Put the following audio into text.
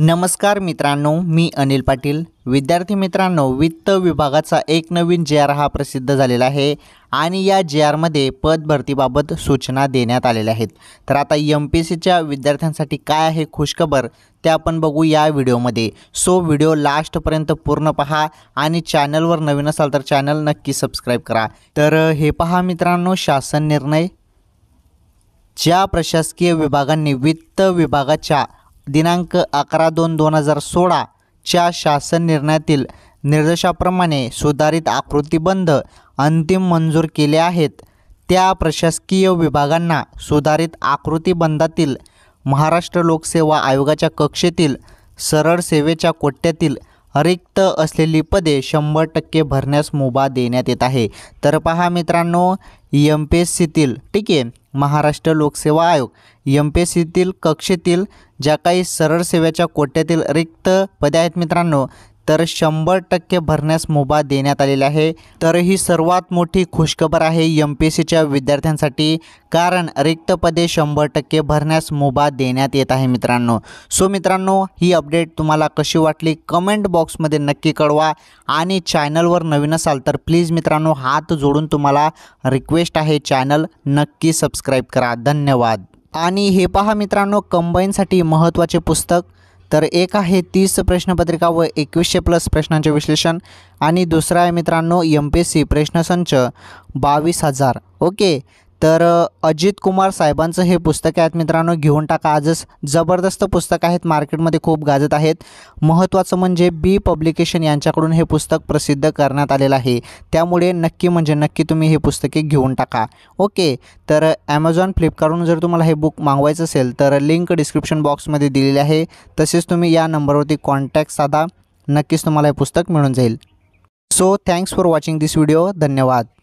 नमस्कार मित्रांनो मी अनिल पाटील विद्यार्थी मित्रांनो वित्त विभागाचा एक नवीन जे आर हा प्रसिद्ध झालेला आहे आणि या जे आरमध्ये पदभरतीबाबत सूचना देण्यात आलेल्या आहेत तर आता एम पी सीच्या विद्यार्थ्यांसाठी काय आहे खुशखबर ते आपण बघू या व्हिडिओमध्ये सो व्हिडिओ लास्टपर्यंत पूर्ण पहा आणि चॅनलवर नवीन असाल तर चॅनल नक्की सबस्क्राईब करा तर हे पहा मित्रांनो शासन निर्णय ज्या प्रशासकीय विभागांनी वित्त विभागाच्या दिनांक अकरा दोन दोन हजार सोळाच्या शासन निर्णयातील निर्देशाप्रमाणे सुधारित आकृतीबंध अंतिम मंजूर केले आहेत त्या प्रशासकीय विभागांना सुधारित आकृतीबंधातील महाराष्ट्र लोकसेवा आयोगाच्या कक्षेतील सरळ सेवेच्या कोट्यातील रिक्त असलेली पदे शंभर टक्के भरण्यास मुभा देण्यात येत आहे तर पहा मित्रांनो एम पी एस सीतील ठीक आहे महाराष्ट्र लोकसेवा आयोग एम पी एस सीतील कक्षेतील ज्या काही सरळ सेवेच्या कोट्यातील रिक्त पदे आहेत मित्रांनो तर शंभर टक्के भरण्यास मुभा देण्यात आलेला आहे तर ही सर्वात मोठी खुशखबर आहे एम पी एस सीच्या विद्यार्थ्यांसाठी कारण रिक्त पदे शंभर टक्के भरण्यास मुभा देण्यात येत आहे मित्रांनो सो मित्रांनो ही अपडेट तुम्हाला कशी वाटली कमेंट बॉक्समध्ये नक्की कळवा आणि चॅनलवर नवीन असाल तर प्लीज मित्रांनो हात जोडून तुम्हाला रिक्वेस्ट आहे चॅनल नक्की सबस्क्राईब करा धन्यवाद आणि हे पहा मित्रांनो कंबाईनसाठी महत्त्वाचे पुस्तक तर एक आहे तीस प्रश्नपत्रिका व एकवीसशे प्लस प्रश्नांचे विश्लेषण आणि दुसरा आहे मित्रांनो एम पी एस सी प्रश्नसंच बावीस हजार ओके तर अजित कुमार साहेबांचं हे पुस्तक आहेत मित्रांनो घेऊन टाका आजच जबरदस्त पुस्तक आहेत मार्केटमध्ये खूप गाजत आहेत महत्त्वाचं म्हणजे बी पब्लिकेशन यांच्याकडून हे पुस्तक प्रसिद्ध करण्यात आलेलं आहे त्यामुळे नक्की म्हणजे नक्की तुम्ही हे पुस्तके घेऊन टाका ओके तर ॲमेझॉन फ्लिपकार्टून जर तुम्हाला हे बुक मागवायचं असेल तर लिंक डिस्क्रिप्शन बॉक्समध्ये दिलेली आहे तसेच तुम्ही या नंबरवरती कॉन्टॅक्ट साधा नक्कीच तुम्हाला हे पुस्तक मिळून जाईल so thanks for watching this video धन्यवाद